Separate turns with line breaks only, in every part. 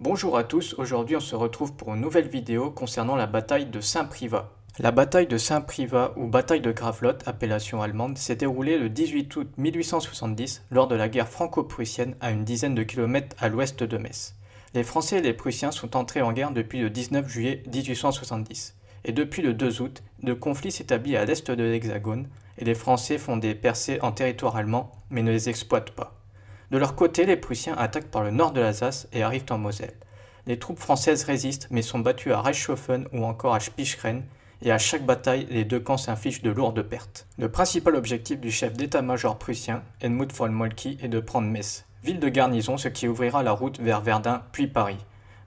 Bonjour à tous, aujourd'hui on se retrouve pour une nouvelle vidéo concernant la bataille de Saint-Privat. La bataille de Saint-Privat ou bataille de Gravelotte, appellation allemande, s'est déroulée le 18 août 1870 lors de la guerre franco-prussienne à une dizaine de kilomètres à l'ouest de Metz. Les Français et les Prussiens sont entrés en guerre depuis le 19 juillet 1870. Et depuis le 2 août, le conflits s'établissent à l'est de l'Hexagone et les Français font des percées en territoire allemand mais ne les exploitent pas. De leur côté, les Prussiens attaquent par le nord de l'Alsace et arrivent en Moselle. Les troupes françaises résistent mais sont battues à Reichshofen ou encore à Spichren et à chaque bataille, les deux camps s'infligent de lourdes pertes. Le principal objectif du chef d'état-major prussien, Edmund von Moltke, est de prendre Metz, ville de garnison, ce qui ouvrira la route vers Verdun puis Paris.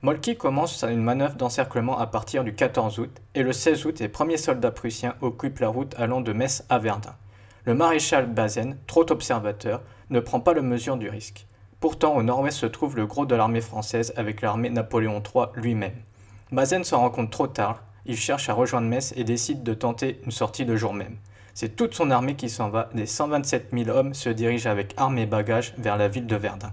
Moltke commence une manœuvre d'encerclement à partir du 14 août, et le 16 août, les premiers soldats prussiens occupent la route allant de Metz à Verdun le maréchal Bazaine, trop observateur, ne prend pas la mesure du risque. Pourtant, au nord-ouest se trouve le gros de l'armée française avec l'armée Napoléon III lui-même. Bazaine s'en rend compte trop tard, il cherche à rejoindre Metz et décide de tenter une sortie le jour même. C'est toute son armée qui s'en va, les 127 000 hommes se dirigent avec armes et bagages vers la ville de Verdun.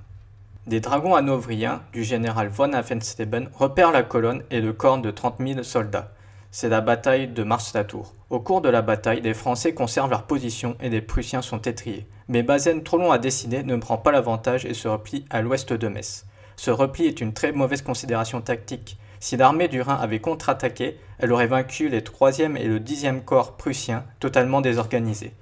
Des dragons hanovriens du général von Affensteben repèrent la colonne et le corps de 30 000 soldats c'est la bataille de Mars-la-Tour. Au cours de la bataille, les Français conservent leur position et les Prussiens sont étriés. Mais Bazaine, trop long à décider, ne prend pas l'avantage et se replie à l'ouest de Metz. Ce repli est une très mauvaise considération tactique. Si l'armée du Rhin avait contre-attaqué, elle aurait vaincu les 3e et le 10e corps prussiens, totalement désorganisés.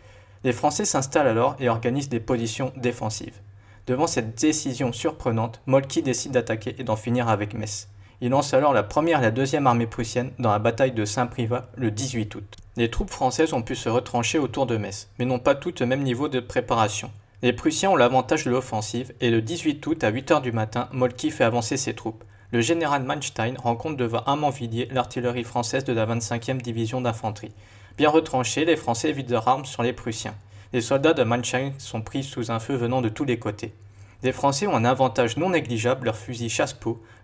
Les Français s'installent alors et organisent des positions défensives. Devant cette décision surprenante, Molki décide d'attaquer et d'en finir avec Metz. Il lance alors la première et la deuxième armée prussienne dans la bataille de Saint-Privat le 18 août. Les troupes françaises ont pu se retrancher autour de Metz, mais n'ont pas toutes le même niveau de préparation. Les Prussiens ont l'avantage de l'offensive et le 18 août à 8h du matin, Molki fait avancer ses troupes. Le général Manstein rencontre devant Villiers l'artillerie française de la 25e division d'infanterie. Bien retranchés, les Français vident leurs armes sur les Prussiens. Les soldats de Manstein sont pris sous un feu venant de tous les côtés. Les Français ont un avantage non négligeable, leur fusil chasse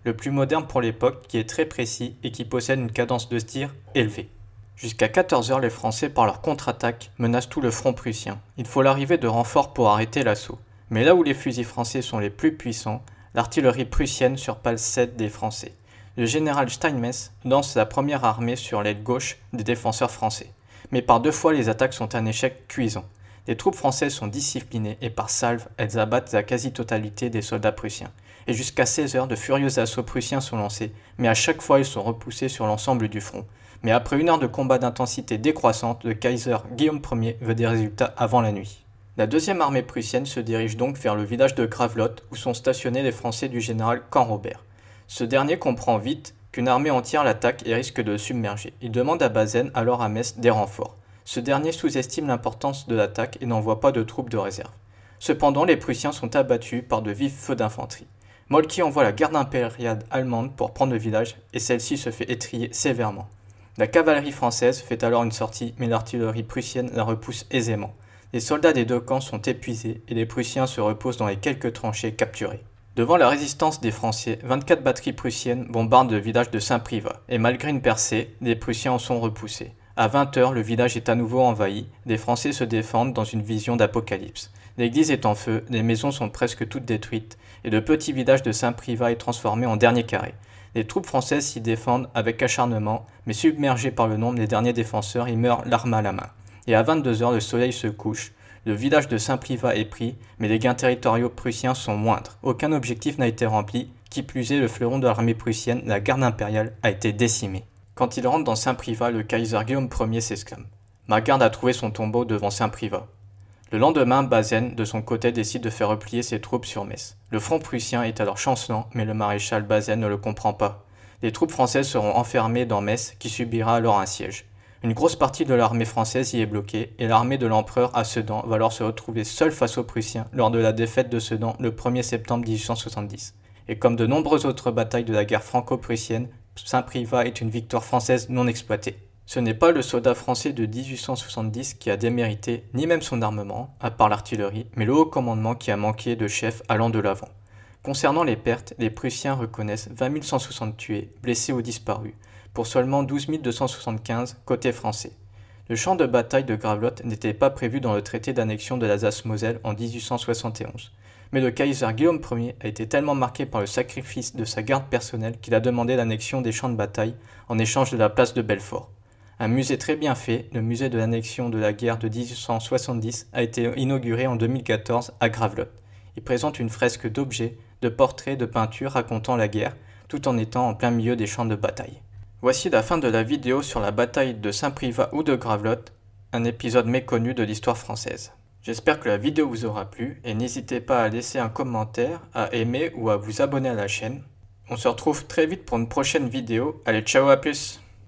le plus moderne pour l'époque, qui est très précis et qui possède une cadence de tir élevée. Jusqu'à 14h, les Français, par leur contre-attaque, menacent tout le front prussien. Il faut l'arrivée de renforts pour arrêter l'assaut. Mais là où les fusils français sont les plus puissants, l'artillerie prussienne surpasse celle des Français. Le général Steinmetz lance sa première armée sur l'aile gauche des défenseurs français. Mais par deux fois, les attaques sont un échec cuisant les troupes françaises sont disciplinées et par salve, elles abattent la quasi-totalité des soldats prussiens. Et jusqu'à 16 heures, de furieux assauts prussiens sont lancés, mais à chaque fois ils sont repoussés sur l'ensemble du front. Mais après une heure de combat d'intensité décroissante, le Kaiser Guillaume Ier veut des résultats avant la nuit. La deuxième armée prussienne se dirige donc vers le village de Gravelotte où sont stationnés les Français du général Robert. Ce dernier comprend vite qu'une armée entière l'attaque et risque de submerger. Il demande à Bazaine, alors à Metz, des renforts. Ce dernier sous-estime l'importance de l'attaque et n'envoie pas de troupes de réserve. Cependant, les Prussiens sont abattus par de vifs feux d'infanterie. Molki envoie la garde impériale allemande pour prendre le village et celle-ci se fait étrier sévèrement. La cavalerie française fait alors une sortie mais l'artillerie prussienne la repousse aisément. Les soldats des deux camps sont épuisés et les Prussiens se reposent dans les quelques tranchées capturées. Devant la résistance des Français, 24 batteries prussiennes bombardent le village de Saint-Privat et malgré une percée, les Prussiens en sont repoussés. À 20h, le village est à nouveau envahi, des Français se défendent dans une vision d'apocalypse. L'église est en feu, les maisons sont presque toutes détruites, et le petit village de Saint-Privat est transformé en dernier carré. Les troupes françaises s'y défendent avec acharnement, mais submergées par le nombre des derniers défenseurs, ils meurent l'arme à la main. Et à 22h, le soleil se couche, le village de Saint-Privat est pris, mais les gains territoriaux prussiens sont moindres. Aucun objectif n'a été rempli, qui plus est, le fleuron de l'armée prussienne, la garde impériale, a été décimée. Quand il rentre dans Saint-Privat, le Kaiser Guillaume Ier s'exclame Magarde a trouvé son tombeau devant Saint-Privat. Le lendemain, Bazaine, de son côté, décide de faire replier ses troupes sur Metz. Le front prussien est alors chancelant, mais le maréchal Bazaine ne le comprend pas. Les troupes françaises seront enfermées dans Metz, qui subira alors un siège. Une grosse partie de l'armée française y est bloquée, et l'armée de l'empereur à Sedan va alors se retrouver seule face aux Prussiens lors de la défaite de Sedan le 1er septembre 1870. Et comme de nombreuses autres batailles de la guerre franco-prussienne, Saint-Privat est une victoire française non exploitée. Ce n'est pas le soldat français de 1870 qui a démérité, ni même son armement, à part l'artillerie, mais le haut commandement qui a manqué de chef allant de l'avant. Concernant les pertes, les Prussiens reconnaissent 20 160 tués, blessés ou disparus, pour seulement 12 275 côté français. Le champ de bataille de Gravelotte n'était pas prévu dans le traité d'annexion de l'Alsace-Moselle en 1871. Mais le Kaiser Guillaume Ier a été tellement marqué par le sacrifice de sa garde personnelle qu'il a demandé l'annexion des champs de bataille en échange de la place de Belfort. Un musée très bien fait, le musée de l'annexion de la guerre de 1870, a été inauguré en 2014 à Gravelotte. Il présente une fresque d'objets, de portraits, de peintures racontant la guerre, tout en étant en plein milieu des champs de bataille. Voici la fin de la vidéo sur la bataille de Saint-Privat ou de Gravelotte, un épisode méconnu de l'histoire française. J'espère que la vidéo vous aura plu et n'hésitez pas à laisser un commentaire, à aimer ou à vous abonner à la chaîne. On se retrouve très vite pour une prochaine vidéo. Allez, ciao à plus